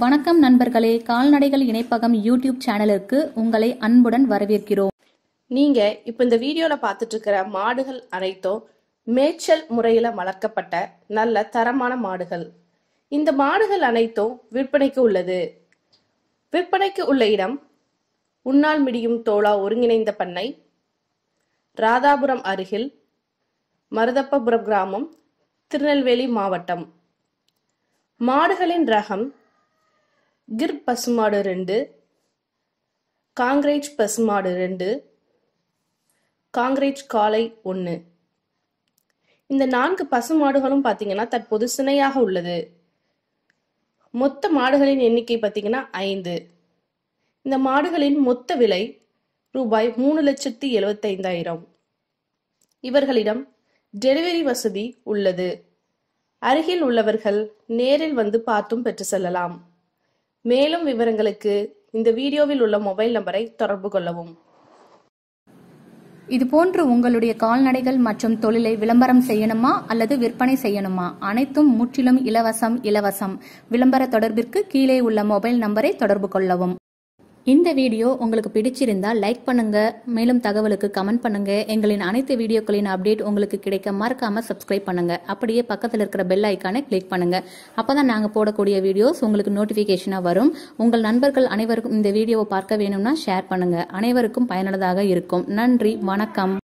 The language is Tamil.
வணக்கம் நண்பர்களே கால்நடைகள் இணைப்பகம் யூடியூப் சேனலுக்கு உங்களை அன்புடன் வரவேற்கிறோம் நீங்க இப்ப இந்த வீடியோல பாத்துட்டு இருக்கிற மாடுகள் அனைத்தும் மேய்ச்சல் முறையில வளர்க்கப்பட்ட நல்ல தரமான மாடுகள் இந்த மாடுகள் அனைத்தும் விற்பனைக்கு உள்ளது விற்பனைக்கு உள்ள இடம் உன்னால் மிடியும் தோளா ஒருங்கிணைந்த பண்ணை ராதாபுரம் அருகில் மருதப்பபுரம் கிராமம் திருநெல்வேலி மாவட்டம் மாடுகளின் ரகம் கிர் பசுமாடு ரெண்டு காங்கிரேஜ் பசுமாடு ரெண்டு காங்கிரேஜ் காலை ஒன்று இந்த நான்கு பசுமாடுகளும் பார்த்தீங்கன்னா தற்போது சினையாக உள்ளது மொத்த மாடுகளின் எண்ணிக்கை பார்த்தீங்கன்னா ஐந்து இந்த மாடுகளின் மொத்த விலை ரூபாய் மூணு லட்சத்தி எழுபத்தைந்தாயிரம் இவர்களிடம் டெலிவரி வசதி உள்ளது அருகில் உள்ளவர்கள் நேரில் வந்து பார்த்தும் பெற்று செல்லலாம் மேலும் விவரங்களுக்கு இந்த வீடியோவில் உள்ள மொபைல் நம்பரை தொடர்பு கொள்ளவும் இது போன்று உங்களுடைய கால்நடைகள் மற்றும் தொழிலை விளம்பரம் செய்யணுமா அல்லது விற்பனை செய்யணுமா அனைத்தும் முற்றிலும் இலவசம் இலவசம் விளம்பர தொடர்பிற்கு கீழே உள்ள மொபைல் நம்பரை தொடர்பு கொள்ளவும் இந்த வீடியோ உங்களுக்கு பிடிச்சிருந்தால் லைக் பண்ணுங்க மேலும் தகவலுக்கு கமெண்ட் பண்ணுங்க எங்களின் அனைத்து வீடியோக்களின் அப்டேட் உங்களுக்கு கிடைக்க மறக்காம சப்ஸ்கிரைப் பண்ணுங்க அப்படியே பக்கத்தில் இருக்கிற பெல் ஐக்கானை கிளிக் பண்ணுங்க அப்பதான் நாங்க போடக்கூடிய வீடியோஸ் உங்களுக்கு நோட்டிபிகேஷனா வரும் உங்கள் நண்பர்கள் அனைவருக்கும் இந்த வீடியோவை பார்க்க வேணும்னா ஷேர் பண்ணுங்க அனைவருக்கும் பயனுள்ளதாக இருக்கும் நன்றி வணக்கம்